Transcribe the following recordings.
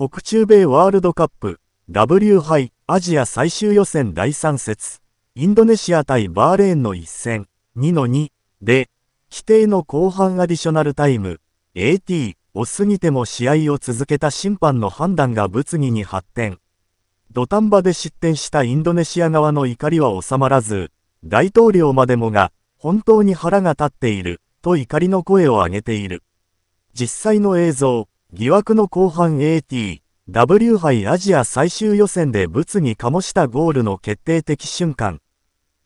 北中米ワールドカップ W 杯アジア最終予選第3節インドネシア対バーレーンの一戦2 2で規定の後半アディショナルタイム AT を過ぎても試合を続けた審判の判断が物議に発展土壇場で失点したインドネシア側の怒りは収まらず大統領までもが本当に腹が立っていると怒りの声を上げている実際の映像疑惑の後半 AT、W 杯アジア最終予選で物に醸したゴールの決定的瞬間。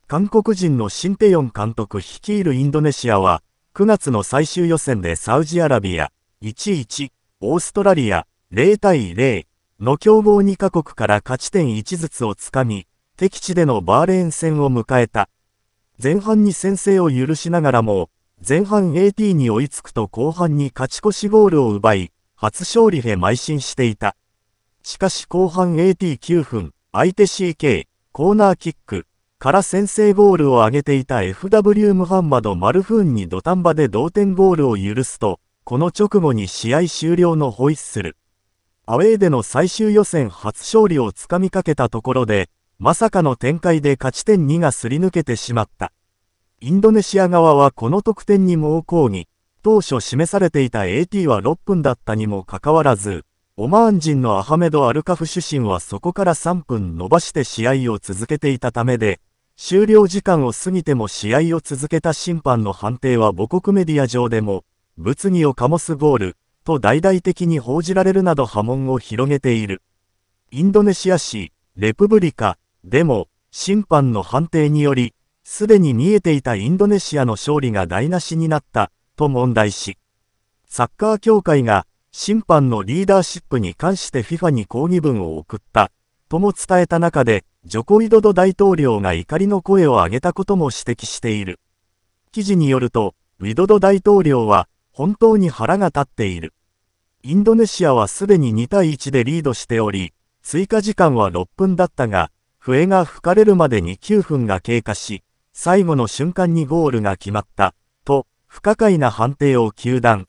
韓国人のシンペヨン監督率いるインドネシアは、9月の最終予選でサウジアラビア、1-1、オーストラリア、0対0の強豪2カ国から勝ち点1ずつをつかみ、敵地でのバーレーン戦を迎えた。前半に先制を許しながらも、前半 AT に追いつくと後半に勝ち越しゴールを奪い、初勝利へ邁進していた。しかし後半 AT9 分、相手 CK、コーナーキック、から先制ゴールを挙げていた FW ムハンマド・マルフーンに土壇場で同点ゴールを許すと、この直後に試合終了のホイッスル。アウェーでの最終予選初勝利をつかみかけたところで、まさかの展開で勝ち点2がすり抜けてしまった。インドネシア側はこの得点に猛抗議、当初示されていた AT は6分だったにもかかわらず、オマーン人のアハメド・アルカフ主審はそこから3分伸ばして試合を続けていたためで、終了時間を過ぎても試合を続けた審判の判定は母国メディア上でも、物議を醸すゴール、と大々的に報じられるなど波紋を広げている。インドネシア市、レプブリカ、でも、審判の判定により、すでに見えていたインドネシアの勝利が台無しになった、と問題し、サッカー協会が審判のリーダーシップに関して FIFA に抗議文を送った、とも伝えた中で、ジョコウィドド大統領が怒りの声を上げたことも指摘している。記事によると、ウィドド大統領は、本当に腹が立っている。インドネシアはすでに2対1でリードしており、追加時間は6分だったが、笛が吹かれるまでに9分が経過し、最後の瞬間にゴールが決まった。不可解な判定を球団。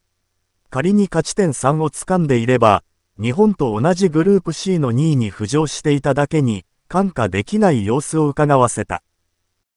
仮に勝ち点3を掴んでいれば、日本と同じグループ C の2位に浮上していただけに、看過できない様子を伺わせた。